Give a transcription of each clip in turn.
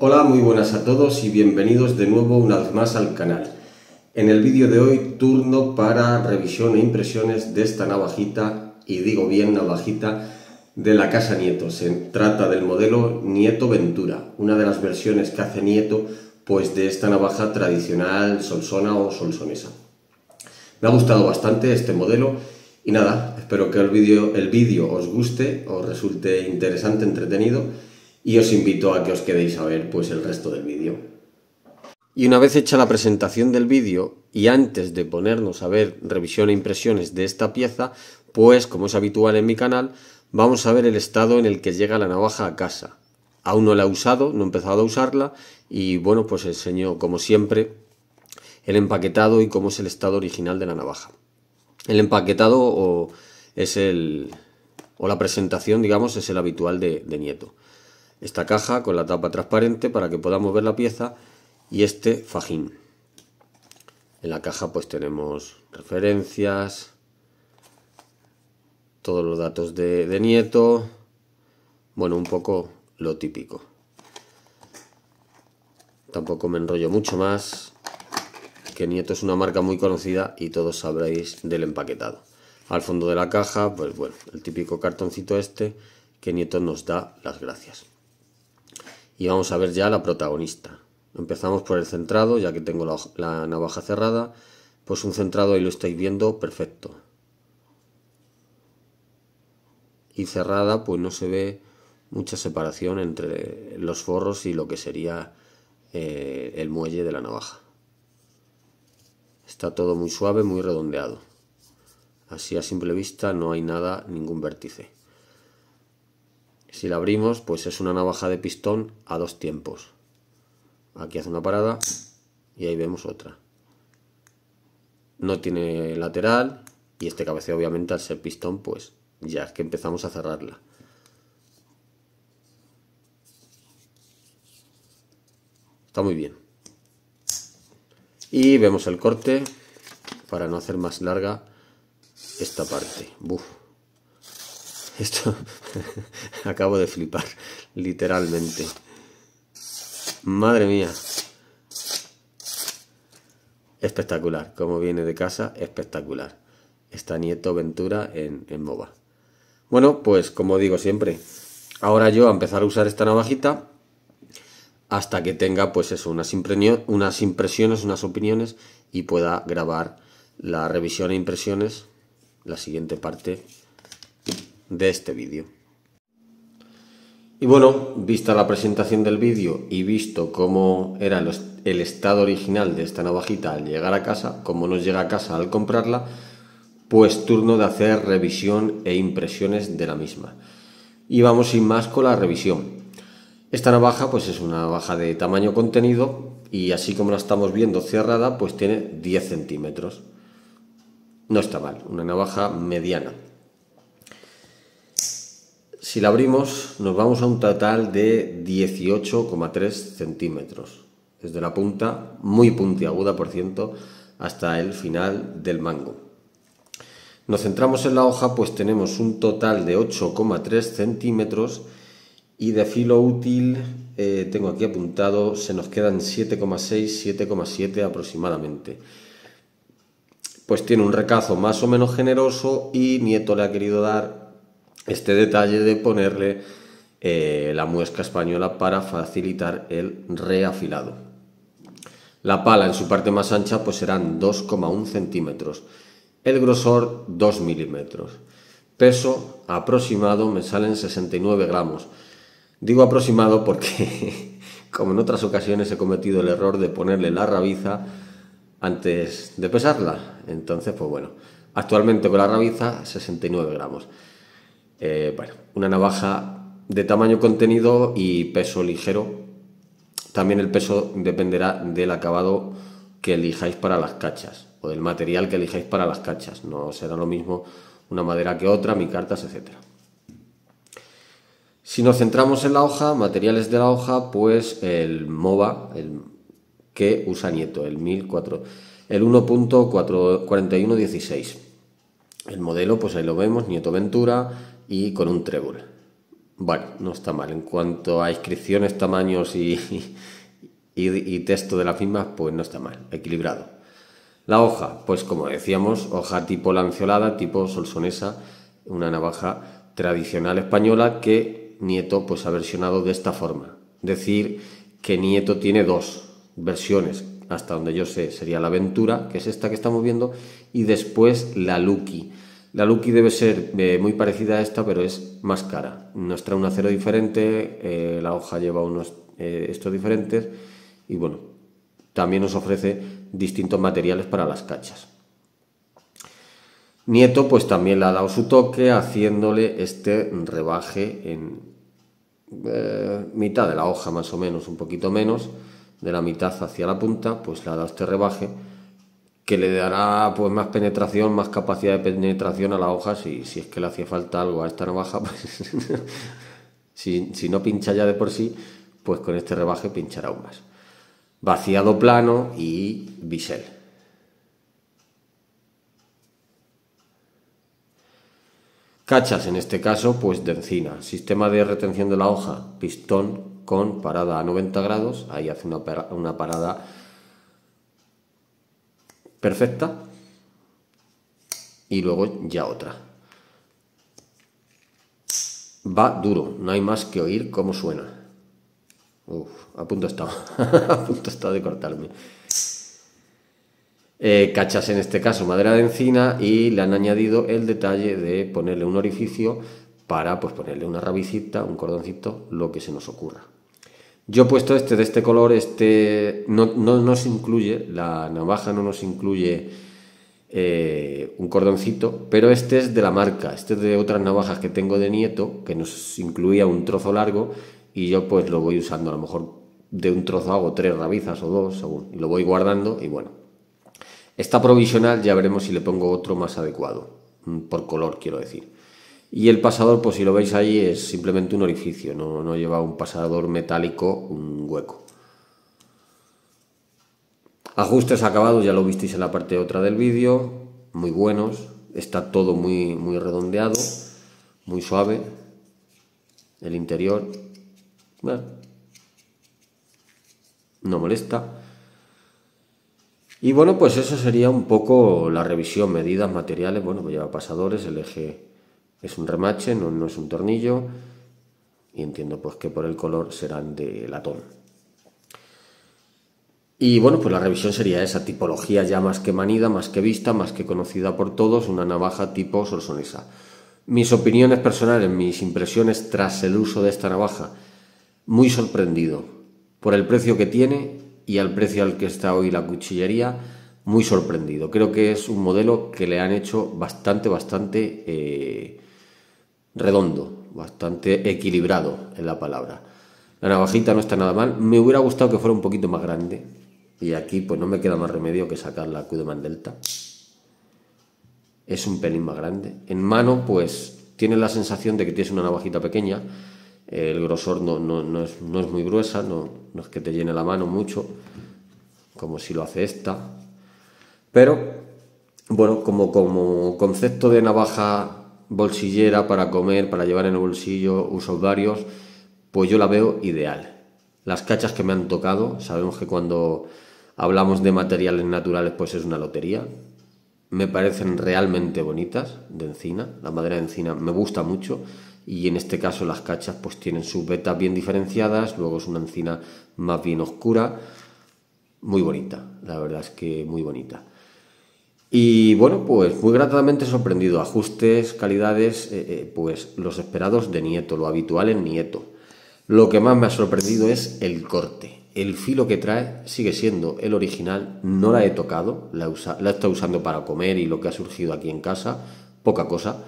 Hola, muy buenas a todos y bienvenidos de nuevo una vez más al canal. En el vídeo de hoy turno para revisión e impresiones de esta navajita, y digo bien navajita, de la Casa Nieto. Se trata del modelo Nieto Ventura, una de las versiones que hace Nieto pues de esta navaja tradicional solsona o solsonesa. Me ha gustado bastante este modelo y nada, espero que el vídeo el vídeo os guste, os resulte interesante, entretenido y os invito a que os quedéis a ver pues el resto del vídeo. Y una vez hecha la presentación del vídeo y antes de ponernos a ver revisión e impresiones de esta pieza, pues como es habitual en mi canal, vamos a ver el estado en el que llega la navaja a casa. Aún no la he usado, no he empezado a usarla y bueno, pues enseño como siempre el empaquetado y cómo es el estado original de la navaja. El empaquetado o es el o la presentación, digamos, es el habitual de Nieto esta caja con la tapa transparente para que podamos ver la pieza y este fajín. En la caja pues tenemos referencias, todos los datos de, Nieto, bueno, un poco lo típico. Tampoco me enrollo mucho más, que Nieto es una marca muy conocida y todos sabréis del empaquetado. Al fondo de la caja, pues bueno, el típico cartoncito este que Nieto nos da las gracias y vamos a ver ya la protagonista. Empezamos por el centrado, ya que tengo la, navaja cerrada, pues un centrado y lo estáis viendo perfecto. Y cerrada, pues no se ve mucha separación entre los forros y lo que sería eh, el muelle de la navaja. Está todo muy suave, muy redondeado. Así a simple vista no hay nada, ningún vértice. Si la abrimos, pues es una navaja de pistón a dos tiempos. Aquí hace una parada y ahí vemos otra. No tiene lateral y este cabeceo obviamente al ser pistón pues ya es que empezamos a cerrarla. Está muy bien. Y vemos el corte para no hacer más larga esta parte. Buf. Esto acabo de flipar, literalmente. Madre mía. Espectacular, como viene de casa, espectacular. Está Nieto Ventura en, en MOBA. Bueno, pues como digo siempre, ahora yo a empezar a usar esta navajita hasta que tenga pues eso, unas impresiones, unas opiniones y pueda grabar la revisión e impresiones, la siguiente parte de este vídeo. Y bueno, vista la presentación del vídeo y visto cómo era el estado original de esta navajita al llegar a casa, cómo nos llega a casa al comprarla, pues turno de hacer revisión e impresiones de la misma. Y vamos sin más con la revisión. Esta navaja pues es una navaja de tamaño contenido y así como la estamos viendo cerrada pues tiene 10 centímetros. No está mal, una navaja mediana. Si la abrimos, nos vamos a un total de 18,3 centímetros, desde la punta, muy puntiaguda por ciento, hasta el final del mango. Nos centramos en la hoja, pues tenemos un total de 8,3 centímetros y de filo útil, eh, tengo aquí apuntado, se nos quedan 7,6, 7,7 aproximadamente. Pues tiene un recazo más o menos generoso y Nieto le ha querido dar este detalle de ponerle eh, la muesca española para facilitar el reafilado. La pala en su parte más ancha pues serán 2,1 centímetros, el grosor 2 milímetros. Peso aproximado me salen 69 gramos. Digo aproximado porque, como en otras ocasiones, he cometido el error de ponerle la rabiza antes de pesarla. Entonces, pues bueno, actualmente con la rabiza 69 gramos. Eh, bueno, una navaja de tamaño contenido y peso ligero. También el peso dependerá del acabado que elijáis para las cachas o del material que elijáis para las cachas. No será lo mismo una madera que otra, mi cartas, etc. Si nos centramos en la hoja, materiales de la hoja, pues el MOVA, el que usa Nieto, el el 1.4116. El modelo, pues ahí lo vemos, Nieto Ventura, y con un trébol. Bueno, no está mal. En cuanto a inscripciones, tamaños y, y, texto de las mismas, pues no está mal, equilibrado. La hoja, pues como decíamos, hoja tipo lanceolada, tipo solsonesa, una navaja tradicional española que Nieto pues ha versionado de esta forma. Decir que Nieto tiene dos versiones, hasta donde yo sé, sería la Ventura, que es esta que estamos viendo, y después la Lucky la Lucky debe ser eh, muy parecida a esta, pero es más cara. Nos trae un acero diferente, eh, la hoja lleva unos eh, estos diferentes y bueno, también nos ofrece distintos materiales para las cachas. Nieto pues también le ha dado su toque haciéndole este rebaje en mitad de la hoja más o menos, un poquito menos, de la mitad hacia la punta, pues le ha dado este rebaje que le dará pues más penetración, más capacidad de penetración a la hoja si, si es que le hacía falta algo a esta navaja. Pues, si, no pincha ya de por sí, pues con este rebaje pinchará aún más. Vaciado plano y bisel. Cachas, en este caso, pues de encina. Sistema de retención de la hoja, pistón con parada a 90 grados. Ahí hace una parada perfecta y luego ya otra. Va duro, no hay más que oír cómo suena. Uf, a punto está, a punto está de cortarme. Eh, cachas en este caso madera de encina y le han añadido el detalle de ponerle un orificio para pues ponerle una rabicita, un cordoncito, lo que se nos ocurra. Yo he puesto este de este color, este no, nos incluye, la navaja no nos incluye eh, un cordoncito, pero este es de la marca, este es de otras navajas que tengo de nieto, que nos incluía un trozo largo y yo pues lo voy usando, a lo mejor de un trozo hago tres rabizas o dos, según, y lo voy guardando y bueno. Está provisional, ya veremos si le pongo otro más adecuado, mm, por color quiero decir. Y el pasador, pues si lo veis ahí, es simplemente un orificio, no, lleva un pasador metálico, un hueco. Ajustes acabados, ya lo visteis en la parte otra del vídeo, muy buenos, está todo muy, muy redondeado, muy suave. El interior, bueno, no molesta. Y bueno, pues eso sería un poco la revisión, medidas, materiales, bueno, pues lleva pasadores, el eje es un remache, no, es un tornillo y entiendo pues que por el color serán de latón. Y bueno, pues la revisión sería esa tipología ya más que manida, más que vista, más que conocida por todos, una navaja tipo sorsonesa. Mis opiniones personales, mis impresiones tras el uso de esta navaja, muy sorprendido por el precio que tiene y al precio al que está hoy la cuchillería, muy sorprendido. Creo que es un modelo que le han hecho bastante, bastante eh, redondo, bastante equilibrado en la palabra. La navajita no está nada mal. Me hubiera gustado que fuera un poquito más grande. Y aquí pues no me queda más remedio que sacar la Q de Mandelta. Es un pelín más grande. En mano pues tienes la sensación de que tienes una navajita pequeña. El grosor no, no, es, muy gruesa, no, es que te llene la mano mucho, como si lo hace esta. Pero, bueno, como, como concepto de navaja bolsillera para comer, para llevar en el bolsillo, usos varios, pues yo la veo ideal. Las cachas que me han tocado, sabemos que cuando hablamos de materiales naturales, pues es una lotería. Me parecen realmente bonitas de encina, la madera de encina me gusta mucho y en este caso las cachas pues tienen sus vetas bien diferenciadas, luego es una encina más bien oscura, muy bonita, la verdad es que muy bonita. Y bueno, pues muy gratamente sorprendido. Ajustes, calidades, eh, eh, pues los esperados de Nieto, lo habitual en Nieto. Lo que más me ha sorprendido es el corte. El filo que trae sigue siendo el original, no la he tocado, la, la he estado usando para comer y lo que ha surgido aquí en casa, poca cosa.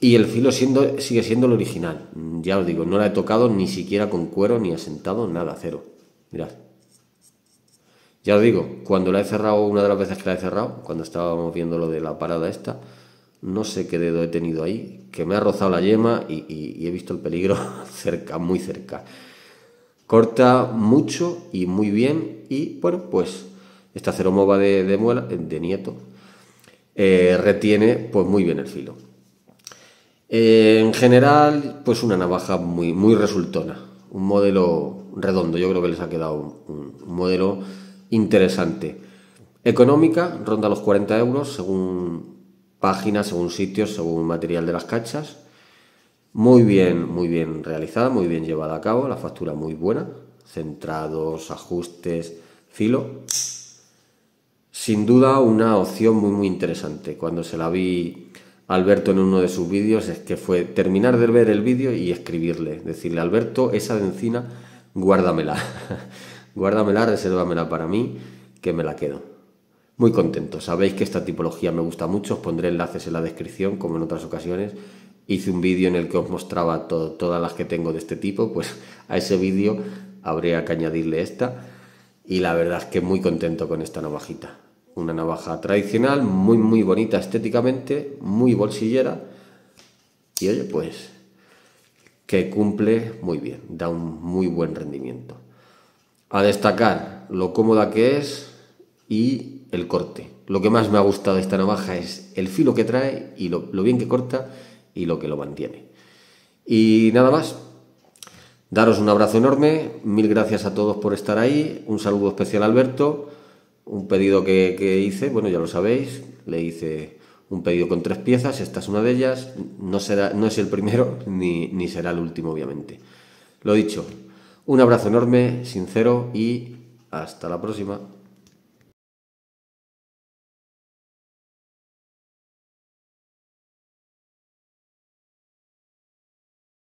Y el filo siendo, sigue siendo el original, ya os digo, no la he tocado ni siquiera con cuero, ni asentado, nada, cero. Mirad. Ya os digo, cuando la he cerrado, una de las veces que la he cerrado, cuando estábamos viendo lo de la parada esta, no sé qué dedo he tenido ahí, que me ha rozado la yema y, he visto el peligro cerca, muy cerca. Corta mucho y muy bien y bueno, pues esta ceromova de, muela, de nieto, eh, retiene pues muy bien el filo. Eh, en general, pues una navaja muy, resultona, un modelo redondo, yo creo que les ha quedado un modelo interesante. Económica, ronda los 40 euros según páginas, según sitios, según material de las cachas. Muy bien, muy bien realizada, muy bien llevada a cabo, la factura muy buena, centrados, ajustes, filo. Sin duda una opción muy muy interesante. Cuando se la vi Alberto en uno de sus vídeos es que fue terminar de ver el vídeo y escribirle, decirle Alberto, esa de encina, guárdamela. guárdamela, resérvamela para mí, que me la quedo. Muy contento, sabéis que esta tipología me gusta mucho, os pondré enlaces en la descripción, como en otras ocasiones. Hice un vídeo en el que os mostraba todas las que tengo de este tipo, pues a ese vídeo habría que añadirle esta. Y la verdad es que muy contento con esta navajita. Una navaja tradicional, muy muy bonita estéticamente, muy bolsillera. Y oye, pues que cumple muy bien, da un muy buen rendimiento. A destacar lo cómoda que es y el corte. Lo que más me ha gustado de esta navaja es el filo que trae y lo, bien que corta y lo que lo mantiene. Y nada más. Daros un abrazo enorme, mil gracias a todos por estar ahí, un saludo especial a Alberto, un pedido que, hice, bueno ya lo sabéis, le hice un pedido con tres piezas, esta es una de ellas, no, será, no es el primero ni, ni será el último obviamente. Lo dicho, un abrazo enorme, sincero y hasta la próxima.